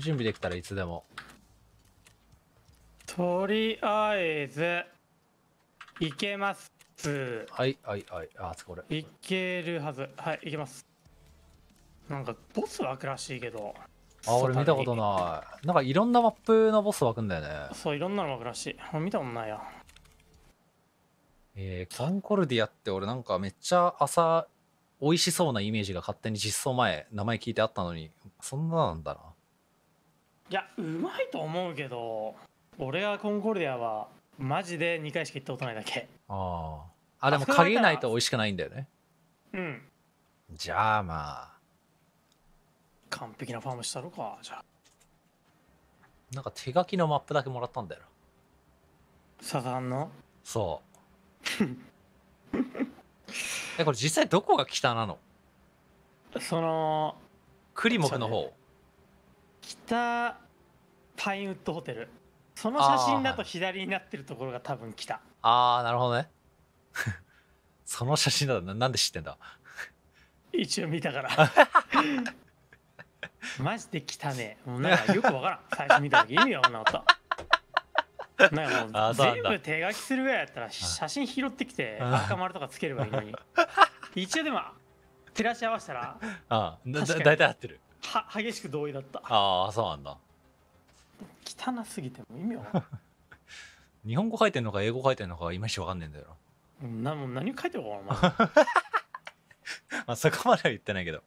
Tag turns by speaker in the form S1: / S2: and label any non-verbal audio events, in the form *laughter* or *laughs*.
S1: 準備できたらいつでも
S2: とりあえずいけますはいはいはいあこれいけるはずはいいけますなんかボス湧くらしいけど
S1: あ俺見たことないなんかいろんなマップのボス湧くんだよね
S2: そういろんなの湧くらしい見たことないや
S1: えー、コンコルディアって俺なんかめっちゃ朝美味しそうなイメージが勝手に実装前名前聞いてあったのにそんななんだな
S2: いやうまいと思うけど俺はコンコルディアはマジで2回しか行ったことないだけ
S1: ああでも限らないと美味しくないんだよねうんじゃあまあ完璧なファームしたろかじゃあなんか手書きのマップだけもらったんだよサザンのそう *laughs* えこれ実際どこが北なのそのクリモフの方
S2: 北パインウッドホテルその写真だと左になってるところが多分北
S1: ああなるほどね *laughs* その写真だななんで知ってんだ
S2: 一応見たから *laughs* マジで汚ねもうなんかよくわからん最初見た時意味わかんなかったなんかもう全部手書きするぐらいやったら写真拾ってきて赤丸とかつければいいのに一応でも照らし合わせたらあ
S1: あだ大体合ってる
S2: は激しく同意だった
S1: ああそうなんだ
S2: 汚すぎても意味は
S1: *laughs* 日本語書いてんのか英語書いてんのかいまいちわかんねえんだよ
S2: なもう何書いてるかお前、*laughs*
S1: まあそこまでは言ってないけど